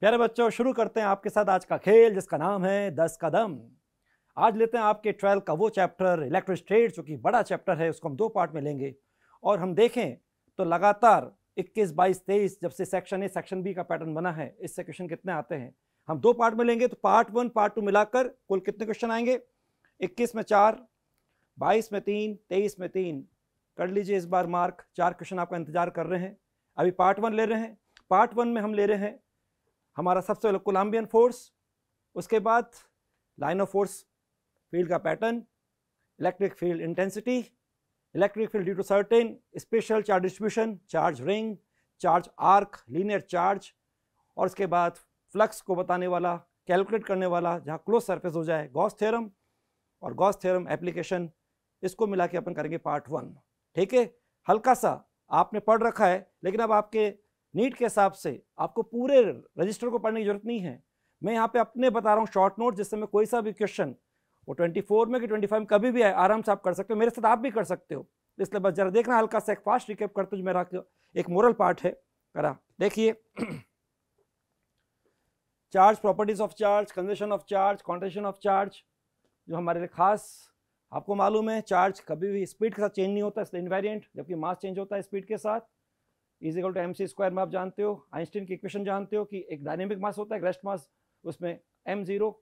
प्यारे बच्चों शुरू करते हैं आपके साथ आज का खेल जिसका नाम है दस कदम आज लेते हैं आपके ट्वेल्व का वो चैप्टर इलेक्ट्रोस्टेट जो कि बड़ा चैप्टर है उसको हम दो पार्ट में लेंगे और हम देखें तो लगातार 21, 22, 23 जब से सेक्शन ए सेक्शन बी का पैटर्न बना है इससे क्वेश्चन कितने आते हैं हम दो पार्ट में लेंगे तो पार्ट वन पार्ट टू मिलाकर कुल कितने क्वेश्चन आएंगे इक्कीस में चार बाईस में तीन तेईस में तीन कर लीजिए इस बार मार्क चार क्वेश्चन आपका इंतजार कर रहे हैं अभी पार्ट वन ले रहे हैं पार्ट वन में हम ले रहे हैं हमारा सबसे पहले कोलम्बियन फोर्स उसके बाद लाइन ऑफ फोर्स फील्ड का pattern electric field intensity electric field due to certain special charge distribution charge ring charge arc linear charge और उसके बाद फ्लक्स को बताने वाला कैलकुलेट करने वाला जहाँ क्लोज सरफेस हो जाए गॉस थ्योरम और गॉस थ्योरम एप्लीकेशन इसको मिला के अपन करेंगे पार्ट वन ठीक है हल्का सा आपने पढ़ रखा है लेकिन अब आपके नीट के हिसाब से आपको पूरे रजिस्टर को पढ़ने की जरूरत नहीं है मैं यहाँ पे अपने बता रहा हूँ शॉर्ट नोट जिससे मैं कोई सा भी क्वेश्चन वो 24 में कि 25 में कभी भी आए आराम से आप कर सकते हो मेरे साथ आप भी कर सकते हो इसलिए बस जरा देखना हल्का सा एक फास्ट रिकेप करते जो मेरा एक मोरल पार्ट है करा देखिए charge properties of charge conservation of charge quantization of charge जो हमारे लिए खास आपको मालूम है चार्ज कभी भी स्पीड के साथ चेंज नहीं होता इसलिए इन्वेरियंट जबकि मास चेंज होता है स्पीड के साथ is equal to M C square में आप जानते हो आइंस्टीन की इक्वेशन जानते हो कि एक डायनेमिक मास होता है रेस्ट मास उसमें एम जीरो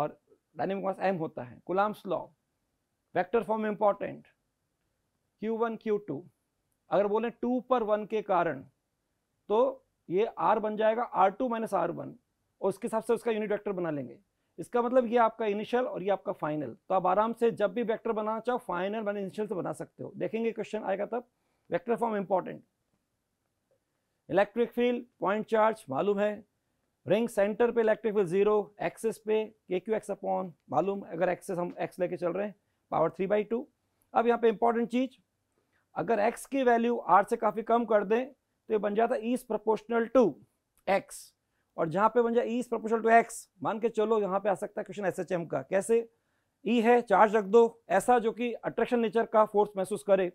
और डायनेमिक मास एम होता है Coulomb's law vector form important Q one Q two अगर बोलें टू पर वन के कारण तो ये आर बन जाएगा R two minus R one और उसके हिसाब से उसका यूनिट वेक्टर बना लेंगे इसका मतलब ये आपका इनिशियल और ये आपका फाइनल तो आप आराम से जब भी वेक्टर बनाना चाहो फाइनल मैंने इनिशियल से बना सकते हो देखेंगे क्वेश्चन आएगा तब vector form important electric field point charge मालूम है रिंग सेंटर पे इलेक्ट्रिक फील्ड जीरो एक्सेस पे के क्यू एक्स अपॉन मालूम अगर एक्सेस हम एक्स लेके चल रहे हैं पावर थ्री बाई टू अब यहाँ पे इंपॉर्टेंट चीज अगर एक्स की वैल्यू आर से काफ़ी कम कर दें तो ये बन जाता है ईज प्रपोर्शनल टू एक्स और जहाँ पे बन जाए ईज प्रपोर्शनल टू एक्स मान के चलो यहाँ पे आ सकता है क्वेश्चन एम का कैसे ई e है चार्ज रख दो ऐसा जो कि अट्रैक्शन नेचर का फोर्स महसूस करे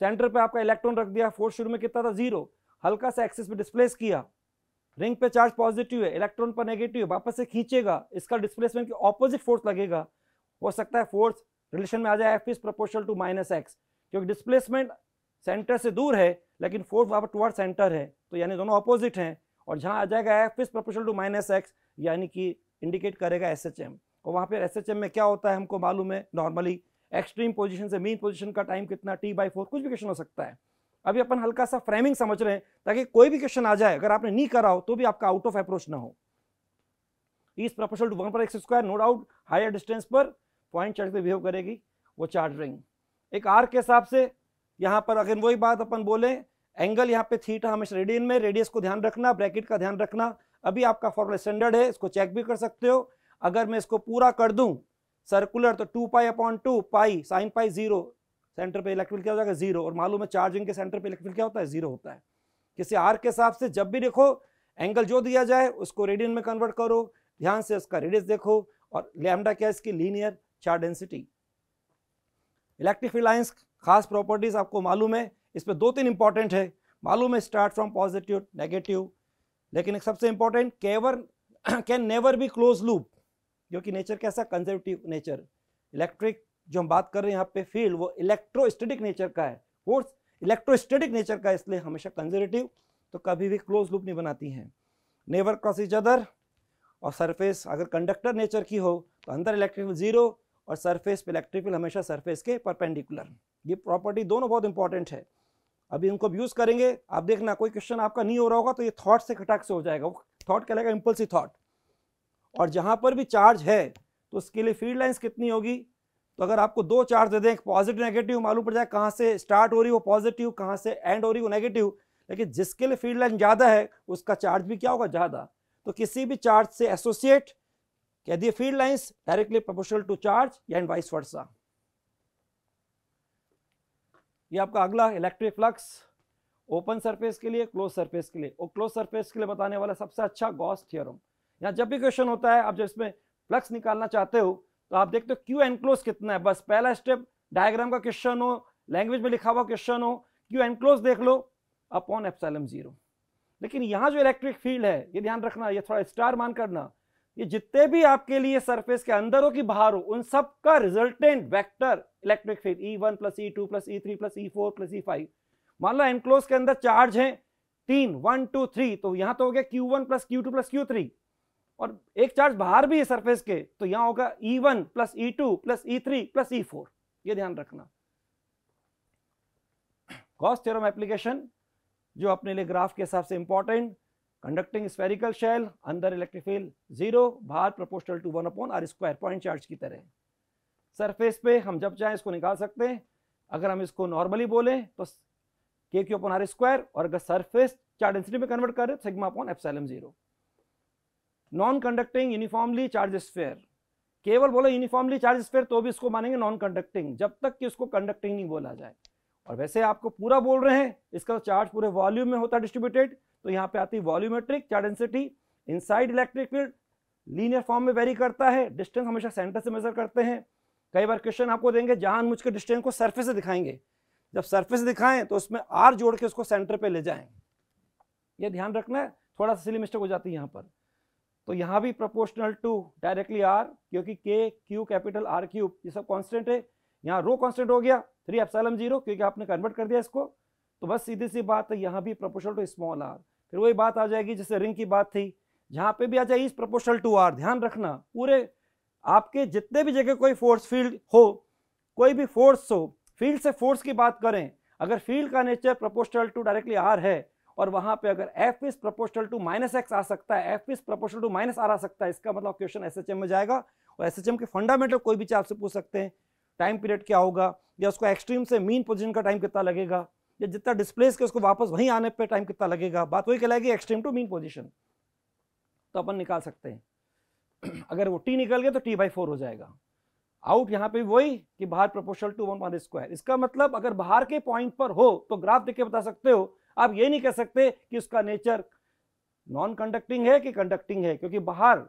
सेंटर पे आपका इलेक्ट्रॉन रख दिया फोर्स शुरू में कितना था जीरो हल्का सा एक्सिस पे डिस्प्लेस किया रिंग पे चार्ज पॉजिटिव है इलेक्ट्रॉन पर नेगेटिव है वापस से खींचेगा इसका डिस्प्लेसमेंट की ऑपोजिट फोर्स लगेगा हो सकता है फोर्स रिलेशन में आ जाए F is proportional to minus X क्योंकि डिस्प्लेसमेंट सेंटर से दूर है लेकिन फोर्स वहाँ पर टुवर्ड सेंटर है तो यानी दोनों अपोजिट हैं और जहाँ आ जाएगा F is proportional to minus X यानी कि इंडिकेट करेगा एस एच एम और वहाँ पर एस एच एम में क्या होता है हमको मालूम है नॉर्मली एक्सट्रीम पोजिशन से मेन पोजिशन का टाइम कितना टी बाई फोर कुछ भी क्वेश्चन हो सकता है अभी अपन हल्का सा फ्रेमिंग समझ रहे हैं ताकि कोई भी क्वेश्चन आ जाए अगर आपने नहीं करा हो तो भी आपका आउट ऑफ अप्रोच ना हो इस प्रपोर्शनल टू वन पर X square no doubt higher distance पर पॉइंट चार्ज पे बिहेव करेगी वो चार्ज रिंग एक आर के हिसाब से यहाँ पर अगर वही बात अपन बोले एंगल यहाँ पे थीटा हमेशा रेडियन में रेडियस को ध्यान रखना ब्रैकेट का ध्यान रखना अभी आपका फॉर्मूला स्टैंडर्ड है इसको चेक भी कर सकते हो अगर मैं इसको पूरा कर दूं सर्कुलर तो two pi upon two pi sine pi zero centre पे इलेक्ट्रिक क्या हो जाएगा जीरो और मालूम है चार्जिंग के सेंटर पे इलेक्ट्रिक क्या होता है जीरो होता है किसी आर के हिसाब से जब भी देखो एंगल जो दिया जाए उसको रेडियन में कन्वर्ट करो ध्यान से उसका रेडियस देखो और लैमडा क्या इसकी linear charge density electric field lines खास प्रॉपर्टीज आपको मालूम है इसमें दो तीन इंपॉर्टेंट है मालूम है स्टार्ट फ्रॉम पॉजिटिव नेगेटिव लेकिन एक सबसे important curve can never be close loop क्योंकि नेचर कैसा कंजर्वेटिव नेचर इलेक्ट्रिक जो हम बात कर रहे हैं यहाँ पे फील्ड वो इलेक्ट्रोस्टेटिक नेचर का है फोर्स इलेक्ट्रोस्टेटिक नेचर का इसलिए हमेशा कंजर्वेटिव तो कभी भी क्लोज लूप नहीं बनाती हैं नेवर क्रॉस इज अदर और सरफेस अगर कंडक्टर नेचर की हो तो अंदर इलेक्ट्रिकल जीरो और सरफेस पे इलेक्ट्रिकल हमेशा सरफेस के परपेंडिकुलर ये प्रॉपर्टी दोनों बहुत इंपॉर्टेंट है अभी उनको अब यूज़ करेंगे आप देखना कोई क्वेश्चन आपका नहीं हो रहा होगा तो ये थॉट से खटाक से हो जाएगा वो थॉट कहलाएगा इम्पल्सिव थॉट और जहाँ पर भी चार्ज है तो उसके लिए फील्ड लाइन्स कितनी होगी तो अगर आपको दो चार्ज दे दें पॉजिटिव नेगेटिव मालूम पड़ जाए कहाँ से स्टार्ट हो रही है वो पॉजिटिव कहाँ से एंड हो रही वो नेगेटिव लेकिन जिसके लिए फील्ड लाइन ज़्यादा है उसका चार्ज भी क्या होगा ज़्यादा तो किसी भी चार्ज से एसोसिएट कह दिए field lines directly proportional to charge and vice versa ये आपका अगला इलेक्ट्रिक फ्लक्स ओपन सरफेस के लिए क्लोज सरफेस के लिए और क्लोज सरफेस के लिए बताने वाला सबसे अच्छा गॉस थियोरम यहाँ जब भी क्वेश्चन होता है आप जब इसमें फ्लक्स निकालना चाहते हो तो आप देखते हो क्यू एनक्लोज कितना है बस पहला स्टेप डायग्राम का क्वेश्चन हो लैंग्वेज में लिखा हुआ क्वेश्चन हो क्यू एनक्लोज देख लो अपॉन एप्सलम जीरो लेकिन यहाँ जो इलेक्ट्रिक फील्ड है ये ध्यान रखना ये थोड़ा स्टार मान करना ये जितने भी आपके लिए सरफेस के अंदर हो कि बाहर हो उन सब का resultant vector electric field E one plus E two plus E three plus E four plus E five मान लो एनक्लोज के अंदर चार्ज है तीन वन टू थ्री तो यहाँ तो हो गया Q one plus Q two plus Q three और एक चार्ज बाहर भी है सरफेस के तो यहां होगा E one plus E two plus E three plus E four यह ध्यान रखना गॉस थ्योरम एप्लीकेशन जो अपने लिए ग्राफ के हिसाब से इंपॉर्टेंट कंडक्टिंग स्पेरिकल शेल अंदर इलेक्ट्रिक फील्ड जीरो बाहर proportional to one upon R square point charge की तरह सरफेस पे हम जब चाहें इसको निकाल सकते हैं अगर हम इसको नॉर्मली बोलें तो के क्यू अपॉन आर स्क्वायर और अगर सरफेस चार्ज डेंसिटी में कन्वर्ट करें तो sigma upon epsilon zero non conducting uniformly charge sphere केवल बोले यूनिफॉर्मली चार्ज स्फेयर तो भी इसको मानेंगे नॉन कंडक्टिंग जब तक कि उसको कंडक्टिंग नहीं बोला जाए और वैसे आपको पूरा बोल रहे हैं इसका चार्ज पूरे वॉल्यूम में होता है डिस्ट्रीब्यूटेड तो यहाँ पे आती है volumetric charge density inside electric field linear form में वेरी करता है डिस्टेंस हमेशा सेंटर से मेजर करते हैं कई बार क्वेश्चन आपको देंगे जान मुझ के डिस्टेंस को सरफेस से दिखाएंगे जब सरफेस दिखाएं तो उसमें आर जोड़ के उसको सेंटर पे ले जाएं ये ध्यान रखना है थोड़ा सा सिली मिस्टेक हो जाती है यहाँ पर तो यहाँ भी प्रोपोर्शनल टू डायरेक्टली आर क्योंकि के क्यू कैपिटल आर क्यूब ये सब कॉन्स्टेंट है यहाँ रो कॉन्स्टेंट हो गया थ्री एप्सलम जीरो क्योंकि आपने कन्वर्ट कर दिया इसको तो बस सीधी सी बात है यहाँ भी प्रोपोर्शनल टू स्मॉल आर फिर वही बात आ जाएगी जैसे रिंग की बात थी जहाँ पे भी आ जाए इस प्रोपोर्शनल टू आर ध्यान रखना पूरे आपके जितने भी जगह कोई फोर्स फील्ड हो कोई भी फोर्स हो फील्ड से फोर्स की बात करें अगर फील्ड का nature proportional to directly R है और वहां पे अगर F is proportional to minus X आ सकता है F is proportional to minus R आ सकता है इसका मतलब क्वेश्चन एस में जाएगा और एस के फंडामेंटल कोई भी चीज आपसे पूछ सकते हैं टाइम पीरियड क्या होगा या उसको एक्सट्रीम से मीन पोजिशन का टाइम कितना लगेगा या जितना डिस्प्लेस के उसको वापस वहीं आने पर टाइम कितना लगेगा बात वही कहलाएगी एक्सट्रीम टू मीन पोजिशन तो अपन निकाल सकते हैं अगर वो टी निकल गया तो टी बाई फोर हो जाएगा आउट यहाँ पे वही कि बाहर proportional to one one square इसका मतलब अगर बाहर के पॉइंट पर हो तो ग्राफ देख के बता सकते हो आप ये नहीं कह सकते कि उसका नेचर नॉन कंडक्टिंग है कि कंडक्टिंग है क्योंकि बाहर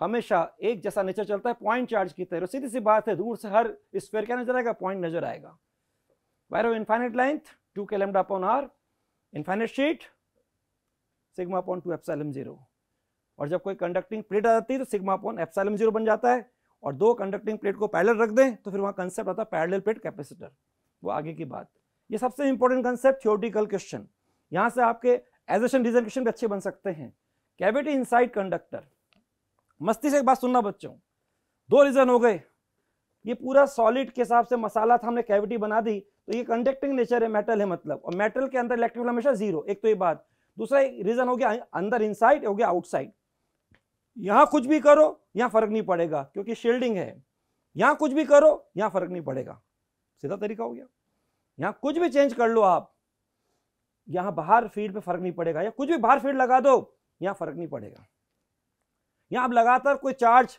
हमेशा एक जैसा नेचर चलता है पॉइंट चार्ज की तरह सीधी सी बात है दूर से हर स्पेयर क्या नजर आएगा पॉइंट नजर आएगा of infinite length two K lambda upon R infinite sheet sigma upon two epsilon zero और जब कोई कंडक्टिंग प्लेट आ जाती है तो सिग्मा अपॉन एप्सलम जीरो बन जाता है और दो कंडक्टिंग प्लेट को पैरेलल रख दें तो फिर वहाँ कंसेप्ट आता है पैरेलल प्लेट कैपेसिटर वो आगे की बात ये सबसे इंपॉर्टेंट कंसेप्ट थियोटिकल क्वेश्चन यहां से आपके एजेशन डिजर्वेशन भी अच्छे बन सकते हैं कैविटी इनसाइड कंडक्टर मस्ती से एक बात सुनना बच्चों दो रीजन हो गए ये पूरा सॉलिड के हिसाब से मसाला था हमने कैविटी बना दी तो ये कंडक्टिंग नेचर है मेटल है मतलब और मेटल के अंदर इलेक्ट्रिक हमेशा जीरो एक तो ये बात दूसरा रीजन हो गया अंदर इनसाइड हो गया आउटसाइड यहां कुछ भी करो यहां फर्क नहीं पड़ेगा क्योंकि शील्डिंग है यहां कुछ भी करो यहां फर्क नहीं पड़ेगा सीधा तरीका हो गया यहां कुछ भी चेंज कर लो आप यहाँ बाहर फील्ड पे फर्क नहीं पड़ेगा या कुछ भी बाहर फील्ड लगा दो यहाँ फर्क नहीं पड़ेगा यहाँ आप लगातार कोई चार्ज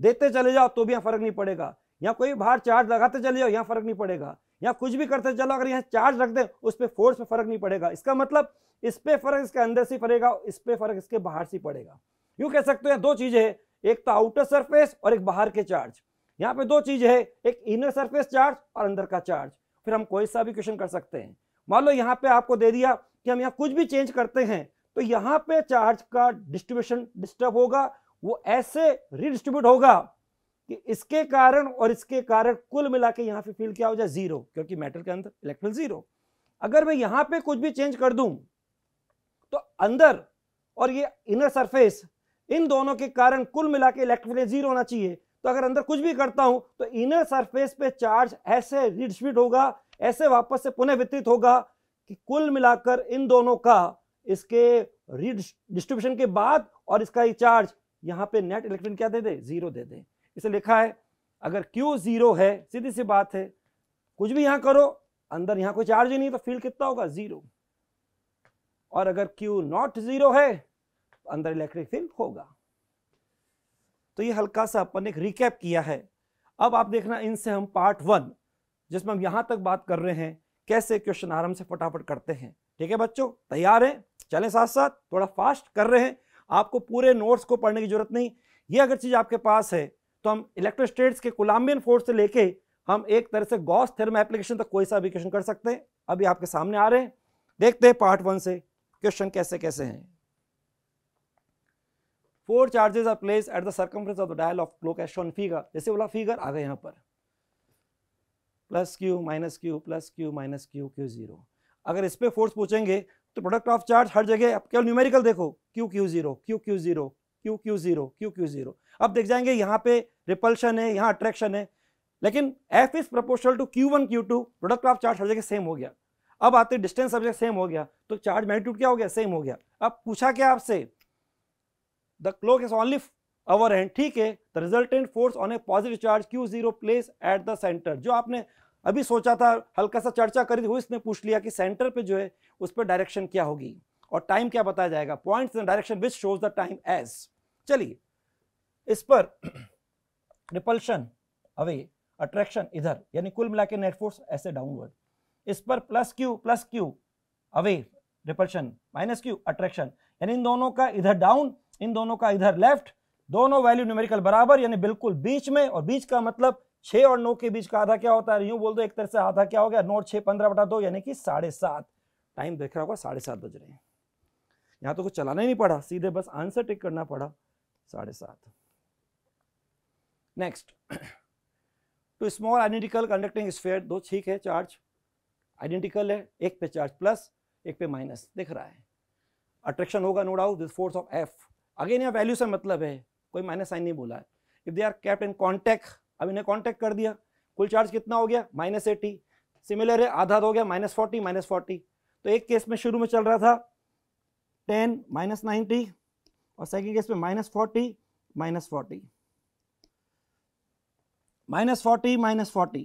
देते चले जाओ तो भी यहाँ फर्क नहीं पड़ेगा यहां कोई बाहर चार्ज लगाते चले जाओ यहाँ फर्क नहीं पड़ेगा यहां कुछ भी करते चलो अगर यहाँ चार्ज रख दे उस पर फोर्स में फर्क नहीं पड़ेगा इसका मतलब इस पर फर्क इसके अंदर से पड़ेगा इस पर फर्क इसके बाहर से पड़ेगा यूँ कह सकते हैं दो चीज़ें है एक तो आउटर सरफेस और एक बाहर के चार्ज यहाँ पे दो चीज़ है एक इनर सरफेस चार्ज और अंदर का चार्ज फिर हम कोई सा भी क्वेश्चन कर सकते हैं मान लो यहाँ पे आपको दे दिया कि हम यहाँ कुछ भी चेंज करते हैं तो यहाँ पे चार्ज का डिस्ट्रीब्यूशन डिस्टर्ब होगा वो ऐसे रिडिस्ट्रीब्यूट होगा कि इसके कारण और इसके कारण कुल मिला के यहाँ पे फील क्या हो जाए जीरो क्योंकि मैटर के अंदर इलेक्ट्रॉन जीरो अगर मैं यहाँ पे कुछ भी चेंज कर दूं तो अंदर और ये इनर सरफेस इन दोनों के कारण कुल मिला के इलेक्ट्रोफिल जीरो होना चाहिए तो अगर अंदर कुछ भी करता हूं तो इनर सरफेस पे चार्ज ऐसे रिडिस्ट्रीब्यूट होगा ऐसे वापस से पुनः वितरित होगा कि कुल मिलाकर इन दोनों का इसके रिडिस्ट्रीब्यूशन के बाद और इसका चार्ज यहाँ पे नेट इलेक्ट्रॉन क्या दे दे जीरो दे दे इसे लिखा है अगर क्यू जीरो है सीधी सी बात है कुछ भी यहां करो अंदर यहां कोई चार्ज ही नहीं तो फील्ड कितना होगा जीरो और अगर क्यू नॉट जीरो है तो अंदर इलेक्ट्रिक फील्ड होगा तो ये हल्का सा अपन एक रिकैप किया है अब आप देखना इनसे हम पार्ट वन जिसमें हम यहां तक बात कर रहे हैं कैसे क्वेश्चन आराम से फटाफट करते हैं ठीक है बच्चों तैयार हैं चलें साथ साथ थोड़ा फास्ट कर रहे हैं आपको पूरे नोट्स को पढ़ने की जरूरत नहीं ये अगर चीज़ आपके पास है तो हम इलेक्ट्रोस्टेट्स के कोलाम्बियन फोर्स से लेके हम एक तरह से गॉस थर्म एप्लीकेशन तक कोई सा भी क्वेश्चन कर सकते हैं अभी आपके सामने आ रहे हैं देखते हैं पार्ट वन से क्वेश्चन कैसे कैसे हैं four charges are placed at the circumference of the dial of clock as figure figure जैसे बोला फिगर आ गए यहां पर plus Q minus Q plus Q minus Q Q zero अगर इस पर फोर्स पूछेंगे तो प्रोडक्ट ऑफ चार्ज हर जगह अब केवल न्यूमेरिकल देखो Q Q zero Q Q zero Q Q zero Q Q zero अब देख जाएंगे यहाँ पे रिपल्शन है यहाँ अट्रैक्शन है लेकिन F is proportional to Q one Q two product of charge हर जगह सेम हो गया अब आते डिस्टेंस सब्जेक्ट जगह सेम हो गया तो चार्ज मैग्नीट्यूड क्या हो गया सेम हो गया अब पूछा क्या आपसे the clock is only hour hand ठीक है the resultant force on a positive charge Q zero placed at the centre जो आपने अभी सोचा था हल्का सा चर्चा करी थी वो इसने पूछ लिया कि सेंटर पे जो है उस पर डायरेक्शन क्या होगी और टाइम क्या बताया जाएगा points in direction which shows the time as चलिए इस पर रिपल्शन अवे अट्रैक्शन इधर यानी कुल मिला के नेटफोर्स ऐसे डाउनवर्ड इस पर plus Q plus Q away repulsion minus Q attraction यानी इन दोनों का इधर डाउन इन दोनों का इधर लेफ्ट दोनों वैल्यू न्यूमेरिकल बराबर यानी बिल्कुल बीच में और बीच का मतलब छः और नौ के बीच का आधा क्या होता है यूं बोल दो एक तरह से आधा क्या हो गया नौ छः पंद्रह बटा दो यानी कि साढ़े सात टाइम देख रहा होगा साढ़े सात बज रहे हैं यहाँ तो कुछ चलाना ही नहीं पड़ा सीधे बस आंसर टिक करना पड़ा साढ़े सात next two small identical conducting sphere दो ठीक है चार्ज आइडेंटिकल है एक पे चार्ज प्लस एक पे माइनस दिख रहा है अट्रैक्शन होगा no doubt this force of F again यहाँ वैल्यू से मतलब है कोई माइनस साइन नहीं बोला है if they are kept in contact अब इन्हें कॉन्टैक्ट कर दिया कुल चार्ज कितना हो गया माइनस एटी सिमिलर है आधा हो गया माइनस फोर्टी माइनस फोर्टी तो एक केस में शुरू में चल रहा था टेन माइनस नाइन्टी और सेकेंड केस में minus forty minus forty minus forty minus forty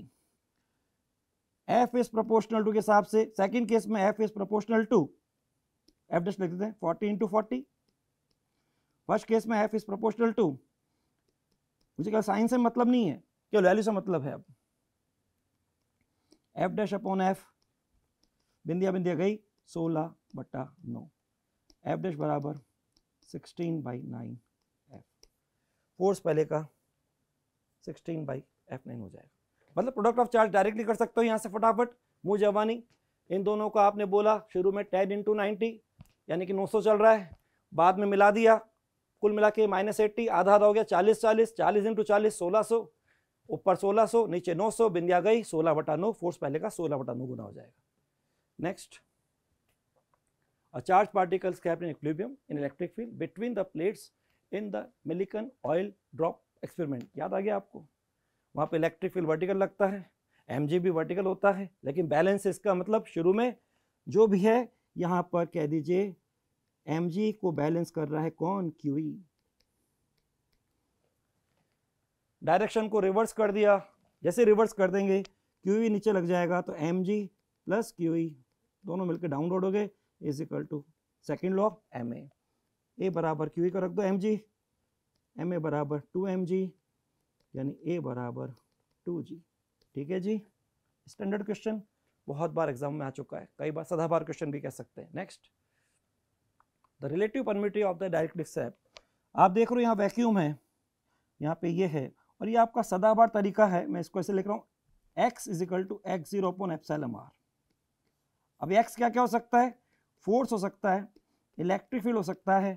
F is proportional to के हिसाब से सेकेंड केस में F is proportional to F डिस्ट लिख देते हैं forty into forty first case में एफ इज प्रोपोर्शनल टू मुझे क्या साइन से मतलब नहीं है क्या वैल्यू से मतलब है अब एफ डैश अपॉन एफ बिंदिया बिंदिया गई सोलह बट्टा नौ एफ डैश बराबर sixteen by nine F force पहले का सिक्सटीन बाई एफ नाइन हो जाएगा मतलब प्रोडक्ट ऑफ चार्ज डायरेक्टली कर सकते हो यहाँ से फटाफट मुँह जवानी इन दोनों को आपने बोला शुरू में टेन इंटू नाइन्टी यानी कि नौ सौ चल रहा है बाद में मिला दिया कुल मिला के माइनस एट्टी आधा आधा हो गया चालीस चालीस चालीस इंटू चालीस सोलह सौ ऊपर सोलह सौ नीचे नौ सौ बिंदिया गई सोलह बटा नौ फोर्स पहले का सोलह बटा नौ गुना हो जाएगा next a charge particles kept in equilibrium in electric field between the plates in the Millikan oil drop experiment याद आ गया आपको वहाँ पर इलेक्ट्रिक फील्ड वर्टिकल लगता है एम भी वर्टिकल होता है लेकिन बैलेंस इसका मतलब शुरू में जो भी है यहाँ पर कह दीजिए एम को बैलेंस कर रहा है कौन क्यू डायरेक्शन e. को रिवर्स कर दिया जैसे रिवर्स कर देंगे क्यू e नीचे लग जाएगा तो एम जी प्लस क्यू दोनों मिलकर डाउनलोड हो गए is equal to second law of M A बराबर क्यू e को रख दो एम जी एम ए बराबर टू एम जी यानी ए बराबर टू जी ठीक है जी स्टैंडर्ड क्वेश्चन बहुत बार एग्जाम में आ चुका है कई बार सदाबार क्वेश्चन भी कह सकते हैं next the relative permittive of the direct step आप देख रहे हो यहाँ वैक्यूम है यहाँ पे ये है और ये आपका सदाबार तरीका है मैं इसको ऐसे लिख रहा हूँ X is equal to X zero upon epsilon R अब एक्स क्या क्या हो सकता है फोर्स हो सकता है इलेक्ट्रिक फील्ड हो सकता है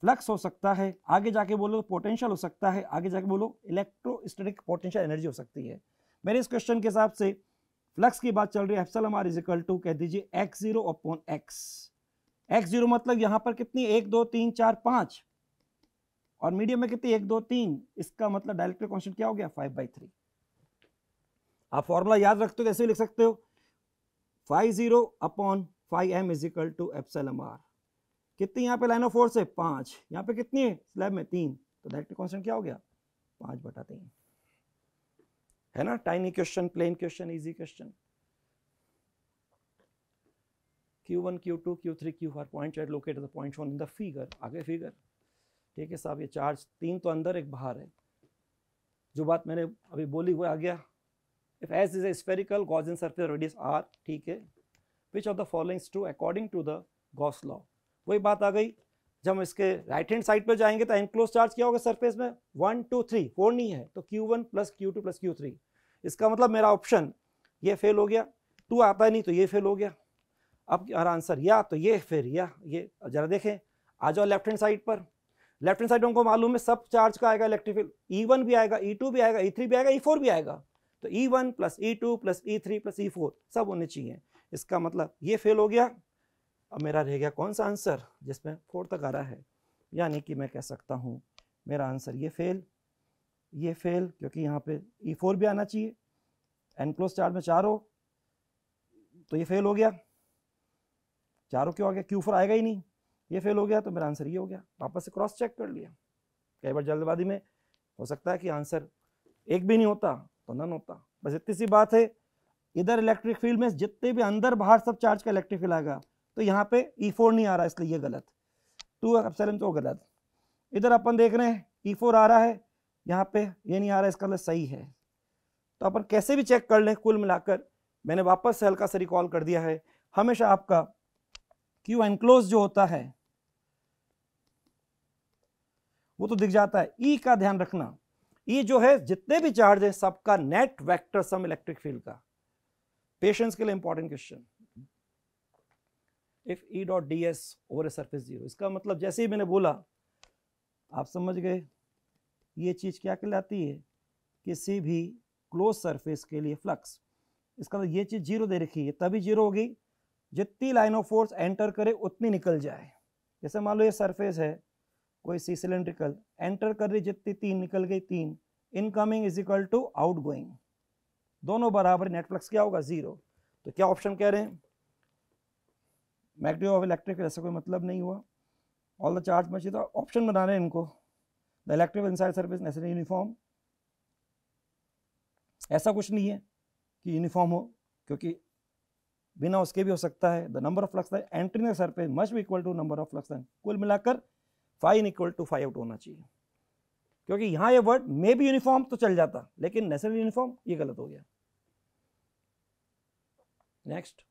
फ्लक्स हो सकता है आगे जाके बोलो पोटेंशियल तो हो सकता है आगे जाके बोलो इलेक्ट्रोस्टैटिक पोटेंशियल एनर्जी हो सकती है मेरे इस क्वेश्चन के हिसाब से फ्लक्स की बात चल रही है epsilon R is equal to कह दीजिए X zero upon X X zero मतलब यहाँ पर कितनी एक दो तीन चार पाँच और मीडियम में कितनी एक दो तीन इसका मतलब डायरेक्टिव कॉन्स्टेंट क्या हो गया फाइव बाई थ्री आप फॉर्मूला याद रखते हो कैसे तो लिख सकते हो five zero upon five M is equal to epsilon M R कितनी यहाँ पे लाइन ऑफ फोर्स है पाँच यहाँ पे कितनी है स्लैब में तीन तो डायरेक्टिव कॉन्स्टेंट क्या हो गया पाँच बटा तीन है ना tiny question plain question easy question Q1, Q2, Q3, Q4 point charge locate the point shown the figure आगे फिगर ठीक है साहब ये चार्ज तीन तो अंदर एक बाहर है जो बात मैंने अभी बोली हुआ आ गया if S is a spherical Gaussian surface radius R ठीक है which of the following true according to the Gauss law वही बात आ गई जब हम इसके राइट हैंड साइड पर जाएंगे तो एनक्लोज चार्ज क्या होगा सरफेस में वन टू थ्री फोर नहीं है तो Q one plus Q two plus Q three इसका मतलब मेरा ऑप्शन ये फेल हो गया टू आता नहीं तो ये फेल हो गया अब हमारा आंसर या तो ये फिर या ये जरा देखें आ जाओ लेफ्ट हैंड साइड पर लेफ्ट हैंड साइड हमको मालूम है सब चार्ज का आएगा इलेक्ट्रिफिल ई वन भी आएगा ई e टू भी आएगा ई e थ्री भी आएगा ई e फोर भी आएगा तो E one plus E two plus E three plus E four सब होने चाहिए इसका मतलब ये फेल हो गया अब मेरा रह गया कौन सा आंसर जिसमें फोर तक आ रहा है यानी कि मैं कह सकता हूँ मेरा आंसर ये फेल ये फेल क्योंकि यहाँ पे ई फोर भी आना चाहिए एन चार्ज में चार हो तो ये फेल हो गया चारों क्यों आ गया क्यू फोर आएगा ही नहीं ये फेल हो गया तो मेरा आंसर ये हो गया वापस से क्रॉस चेक कर लिया कई बार जल्दबाजी में हो सकता है कि आंसर एक भी नहीं होता तो नन होता बस इतनी सी बात है इधर इलेक्ट्रिक फील्ड में जितने भी अंदर बाहर सब चार्ज का इलेक्ट्रिक फील्ड आएगा तो यहाँ पे ई e फोर नहीं आ रहा इसलिए ये गलत टू एप्सलन तो गलत इधर अपन देख रहे हैं ई e फोर आ रहा है यहाँ पे ये नहीं आ रहा इसका मतलब सही है तो अपन कैसे भी चेक कर लें कुल मिलाकर मैंने वापस से हल्का सा रिकॉल कर दिया है हमेशा आपका क्यू एनक्लोज जो होता है वो तो दिख जाता है ई e का ध्यान रखना ई e जो है जितने भी चार्ज है सबका net vector sum electric field का पेशेंस के लिए important question if E dot D S over a surface zero इसका मतलब जैसे ही मैंने बोला आप समझ गए ये चीज़ क्या कहलाती है किसी भी क्लोज सरफेस के लिए फ्लक्स इसका तो ये चीज़ जीरो दे रखी है तभी जीरो होगी जितनी लाइन ऑफ फोर्स एंटर करे उतनी निकल जाए जैसे मान लो ये सरफेस है कोई सी सिलेंड्रिकल एंटर कर रही जितनी तीन निकल गई तीन incoming is equal to outgoing दोनों बराबर नेटफ्लक्स क्या होगा जीरो तो क्या ऑप्शन कह रहे हैं मैग्नेटिक ऑफ इलेक्ट्रिक ऐसा कोई मतलब नहीं हुआ ऑल द चार्ज मची तो ऑप्शन बना रहे हैं इनको the electric inside service necessary uniform ऐसा कुछ नहीं है कि यूनिफॉर्म हो क्योंकि बिना उसके भी हो सकता है the number of flux line entry sir पे मच भी equal to number of flux line कुल मिलाकर five in equal to five out होना चाहिए क्योंकि यहाँ ये वर्ड मे भी यूनिफॉर्म तो चल जाता लेकिन नेचुरल यूनिफॉर्म ये गलत हो गया नेक्स्ट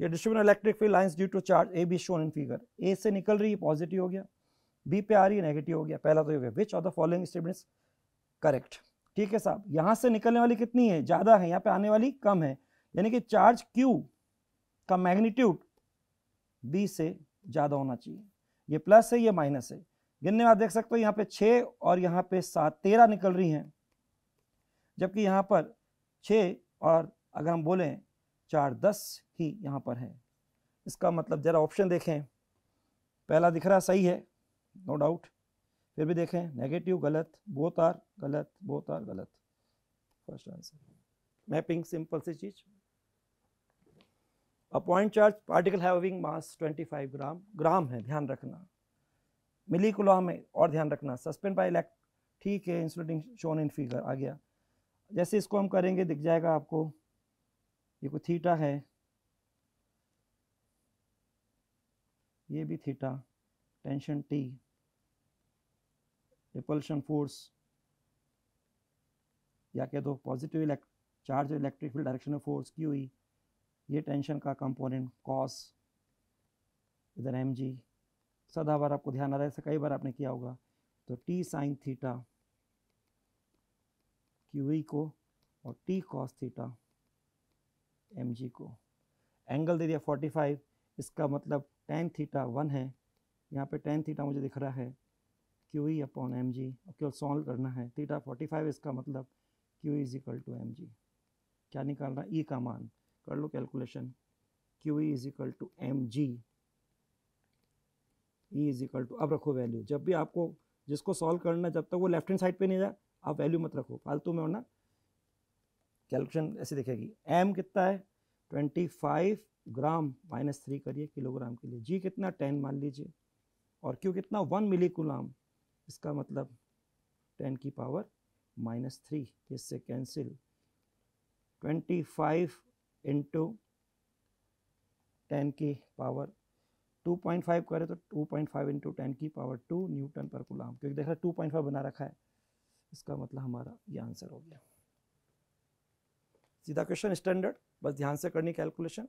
ये distribute electric field lines due to charge A B shown in figure A से निकल रही है पॉजिटिव हो गया बी पे आ रही है नेगेटिव हो गया पहला तो ये which of the following statements correct ठीक है साहब यहाँ से निकलने वाली कितनी है ज़्यादा है यहाँ पे आने वाली कम है यानी कि चार्ज Q का मैग्नीट्यूड B से ज़्यादा होना चाहिए ये प्लस है ये माइनस है गिनने में आप देख सकते हो यहाँ पे छः और यहाँ पे सात तेरह निकल रही हैं जबकि यहाँ पर छ और अगर हम बोलें चार दस ही यहाँ पर है इसका मतलब ज़रा ऑप्शन देखें पहला दिख रहा सही है नो no डाउट फिर भी देखें नेगेटिव गलत बोतार आर गलत बोतार आर गलत फर्स्ट आंसर मैपिंग सिंपल सी चीज़ अ पॉइंट चार्ज पार्टिकल 25 है ध्यान रखना मिली कुलॉम है और ध्यान रखना सस्पेंड बाय इलेक्ट ठीक है इंसुलेटिंग शोन इन फिगर आ गया जैसे इसको हम करेंगे दिख जाएगा आपको ये कोई थीटा है ये भी theta tension T repulsion force या कह दो पॉजिटिव इलेक्ट charge electric field direction of force की हुई ये टेंशन का कंपोनेंट कॉस इधर एम जी सदा बार आपको ध्यान आ रहा है ऐसा कई बार आपने किया होगा तो T sine theta Q E को और T cos theta M G को एंगल दे दिया 45 इसका मतलब टेन थीटा वन है यहाँ पे टेन थीटा मुझे दिख रहा है Q E upon M G केवल सॉल्व करना है थीटा 45 इसका मतलब Q is equal to M G क्या निकालना ई e का मान कर लो calculation Q E is equal to M G E is equal to अब रखो वैल्यू जब भी आपको जिसको सॉल्व करना जब तक वो लेफ्ट हैंड साइड पे नहीं जाए आप वैल्यू मत रखो फालतू में होना कैलकुलेशन ऐसे दिखेगी एम कितना है twenty five gram minus three करिए किलोग्राम के लिए जी कितना टेन मान लीजिए और क्यों कितना वन मिली गुलाम इसका मतलब टेन की पावर माइनस थ्री इससे cancel twenty five into ten की पावर 2.5 करें तो 2.5 पॉइंट फाइव इंटू टेन की पावर 2 न्यूटन पर गुलाम क्योंकि देखा फाइव बना रखा है इसका मतलब हमारा ये आंसर हो गया सीधा क्वेश्चन स्टैंडर्ड बस ध्यान से करनी calculation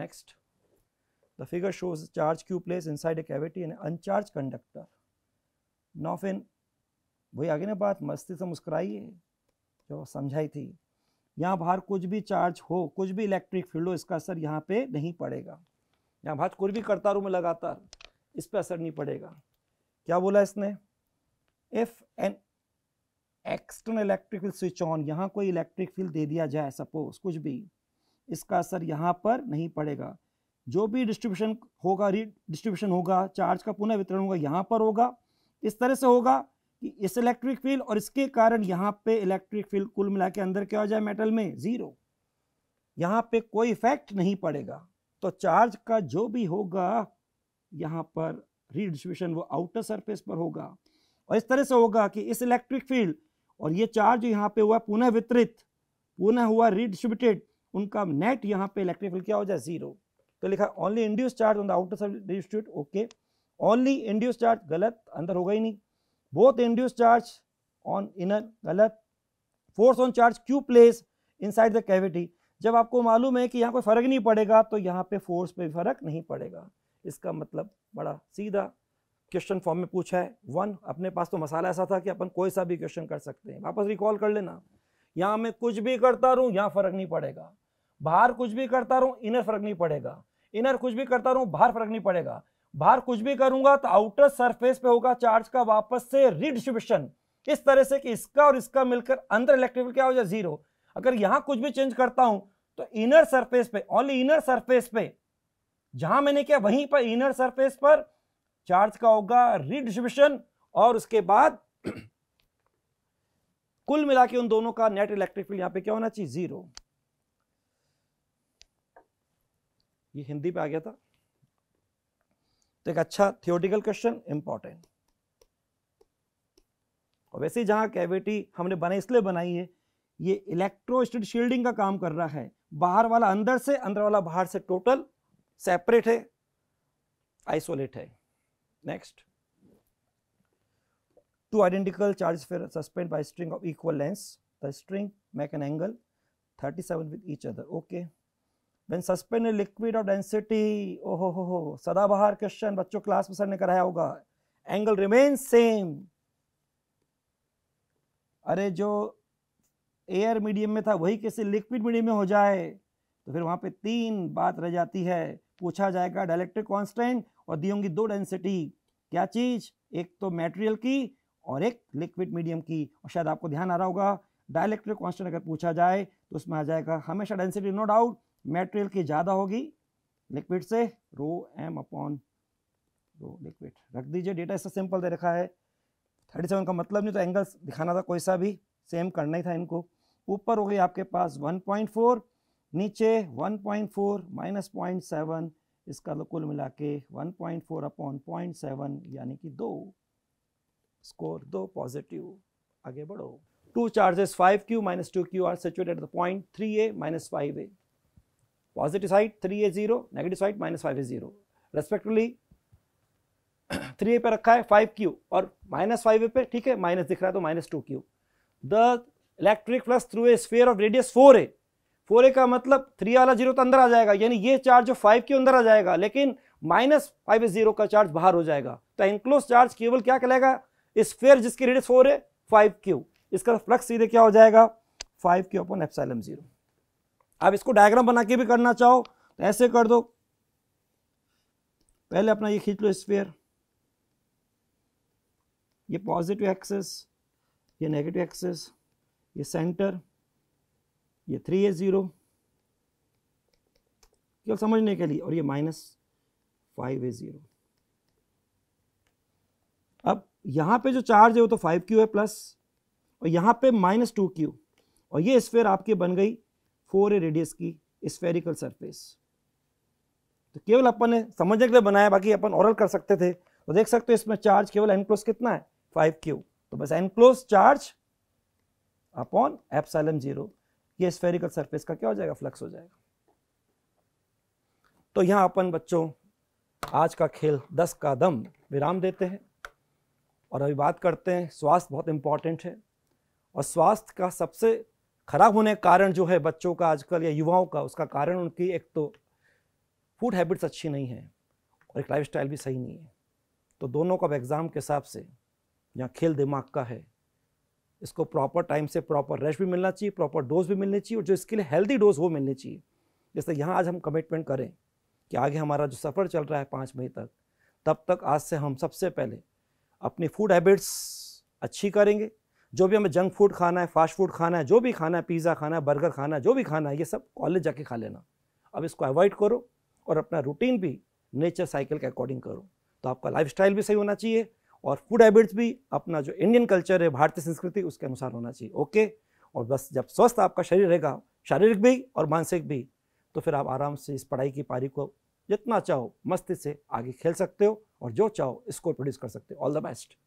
next the figure shows charge Q place inside a cavity an uncharged conductor नॉफ इन वही आगे ना बात मस्ती से मुस्कुराइए जो समझाई थी यहाँ बाहर कुछ भी चार्ज हो कुछ भी इलेक्ट्रिक फील्ड हो इसका असर यहाँ पे नहीं पड़ेगा यहाँ बाहर कुछ भी करता रू में लगातार इस पर असर नहीं पड़ेगा क्या बोला इसने if an external electric field switch on यहाँ कोई इलेक्ट्रिक फील्ड दे दिया जाए सपोज कुछ भी इसका असर यहाँ पर नहीं पड़ेगा जो भी डिस्ट्रीब्यूशन होगा रीडिस्ट्रीब्यूशन होगा चार्ज का पुनः वितरण होगा यहाँ पर होगा इस तरह से होगा इस इलेक्ट्रिक फील्ड और इसके कारण यहाँ पे इलेक्ट्रिक फील्ड कुल मिला के अंदर क्या हो जाए मेटल में ज़ीरो यहाँ पे कोई इफेक्ट नहीं पड़ेगा तो चार्ज का जो भी होगा यहाँ पर रीडिस्ट्रीब्यूशन वो आउटर सरफेस पर होगा और इस तरह से होगा कि इस इलेक्ट्रिक फील्ड और ये चार्ज यहाँ पे हुआ पुनः वितरित पुनः हुआ रीडिस्ट्रीब्यूटेड उनका नेट यहाँ पे इलेक्ट्रिक फील्ड क्या हो जाए जीरो तो लिखा only induce charge on the outer surface distribute okay only induce charge गलत अंदर होगा ही नहीं both induced charge on inner गलत force on charge Q place inside the cavity जब आपको मालूम है कि यहाँ कोई फर्क नहीं पड़ेगा तो यहाँ पे फोर्स पे फर्क नहीं पड़ेगा इसका मतलब बड़ा सीधा क्वेश्चन फॉर्म में पूछा है वन अपने पास तो मसाला ऐसा था कि अपन कोई सा भी क्वेश्चन कर सकते हैं वापस रिकॉल कर लेना यहाँ मैं कुछ भी करता रहूँ यहाँ फर्क नहीं पड़ेगा बाहर कुछ भी करता रहूँ इनर फर्क नहीं पड़ेगा इनर कुछ भी करता रहूँ बाहर फर्क नहीं पड़ेगा बाहर कुछ भी करूंगा तो आउटर सरफेस पे होगा चार्ज का वापस से रिडिस्ट्रीब्यूशन इस तरह से कि इसका और इसका मिलकर अंदर इलेक्ट्रिकल क्या हो जाए जीरो अगर यहां कुछ भी चेंज करता हूं तो इनर सरफेस पे ओनली इनर सरफेस पे जहां मैंने क्या वहीं पर इनर सरफेस पर चार्ज का होगा रिडिस्ट्रीब्यूशन और उसके बाद कुल मिला के उन दोनों का नेट इलेक्ट्रिक फील्ड यहां पे क्या होना चाहिए जीरो ये हिंदी पे आ गया था तो एक अच्छा थियोटिकल क्वेश्चन इंपॉर्टेंट और वैसे जहां कैविटी हमने बनाई इसलिए बनाई है ये इलेक्ट्रोस्टेट शील्डिंग का काम कर रहा है बाहर वाला अंदर से अंदर वाला बाहर से टोटल सेपरेट है आइसोलेट है next two identical charge were suspend by string of equal length lengths the an angle an seven with each other okay okay when a liquid of density oh ho ho ho sadabahar question bachcho class mein sir ne karaya hoga angle remains same अरे जो air medium में था वही कैसे liquid medium में हो जाए तो फिर वहां पे तीन बात रह जाती है पूछा जाएगा डायलेक्ट्रिक कॉन्स्टेंट और दी होंगी दो डेंसिटी क्या चीज एक तो मेटेरियल की और एक लिक्विड मीडियम की और शायद आपको ध्यान आ रहा होगा डायलेक्ट्रिक कॉन्स्टेंट अगर पूछा जाए तो उसमें आ जाएगा हमेशा डेंसिटी नो डाउट मेटेरियल की ज़्यादा होगी लिक्विड से rho M upon rho liquid रख दीजिए डेटा इससे सिंपल दे रखा है थर्टी सेवन का मतलब नहीं तो एंगल्स दिखाना था कोई सा भी सेम करना ही था इनको ऊपर हो गई आपके पास वन पॉइंट फोर नीचे one point four minus point seven इसका कुल मिला के one point four upon point seven यानी कि दो स्कोर दो पॉजिटिव आगे बढ़ो two charges five Q minus two Q are situated the point three A minus five A Positive side 3 is 0, negative side minus 5 is 0. Respectively, 3 A पे रखा है 5q और माइनस फाइव ए पे ठीक है माइनस दिख रहा है तो minus two Q the electric flux through a sphere of radius four A four A का मतलब थ्री वाला जीरो तो अंदर आ जाएगा यानी ये चार्ज जो फाइव क्यू अंदर आ जाएगा लेकिन माइनस फाइव ए जीरो का चार्ज बाहर हो जाएगा तो इनक्लोज चार्ज केवल क्या कहेगा स्फेयर जिसकी रेडियस फोर है फाइव क्यू इसका फ्लक्स सीधे क्या हो जाएगा five Q upon epsilon zero आप इसको डायग्राम बना के भी करना चाहो तो ऐसे कर दो पहले अपना ये खींच लो स्पेयर ये पॉजिटिव एक्सेस ये नेगेटिव एक्सेस ये सेंटर ये थ्री ए ज़ीरो केवल समझने के लिए और ये माइनस फाइव ए ज़ीरो अब यहां पे जो चार्ज है वो तो फाइव क्यू है प्लस और यहां पे माइनस टू क्यू और ये स्फेयर आपकी बन गई फोर ए रेडियस की स्फेरिकल सरफेस तो केवल अपन ने समझने के लिए बनाया बाकी अपन ऑरल कर सकते थे तो देख सकते हो इसमें चार्ज केवल एनक्लोज कितना है फाइव क्यू तो बस enclose charge upon epsilon zero ये स्फेरिकल सरफेस का क्या हो जाएगा फ्लक्स हो जाएगा तो यहां अपन बच्चों आज का खेल दस का दम विराम देते हैं और अभी बात करते हैं स्वास्थ्य बहुत इंपॉर्टेंट है और स्वास्थ्य का सबसे खराब होने का कारण जो है बच्चों का आजकल या युवाओं का उसका कारण उनकी एक तो फूड हैबिट्स अच्छी नहीं है और एक लाइफ भी सही नहीं है तो दोनों का अब एग्ज़ाम के हिसाब से जहाँ खेल दिमाग का है इसको प्रॉपर टाइम से प्रॉपर रेस्ट भी मिलना चाहिए प्रॉपर डोज भी मिलनी चाहिए और जो इसके लिए हेल्दी डोज वो मिलनी चाहिए जैसे यहाँ आज हम कमिटमेंट करें कि आगे हमारा जो सफ़र चल रहा है पाँच मई तक तब तक आज से हम सबसे पहले अपनी फूड हैबिट्स अच्छी करेंगे जो भी हमें जंक फूड खाना है फास्ट फूड खाना है जो भी खाना है पिज़्ज़ा खाना है बर्गर खाना है जो भी खाना है ये सब कॉलेज जाके खा लेना अब इसको अवॉइड करो और अपना रूटीन भी नेचर साइकिल के अकॉर्डिंग करो तो आपका लाइफ भी सही होना चाहिए और फूड हैबिट्स भी अपना जो इंडियन कल्चर है भारतीय संस्कृति उसके अनुसार होना चाहिए ओके और बस जब स्वस्थ आपका शरीर रहेगा शारीरिक भी और मानसिक भी तो फिर आप आराम से इस पढ़ाई की पारी को जितना चाहो मस्ती से आगे खेल सकते हो और जो चाहो स्कोर प्रोड्यूस कर सकते हो ऑल द बेस्ट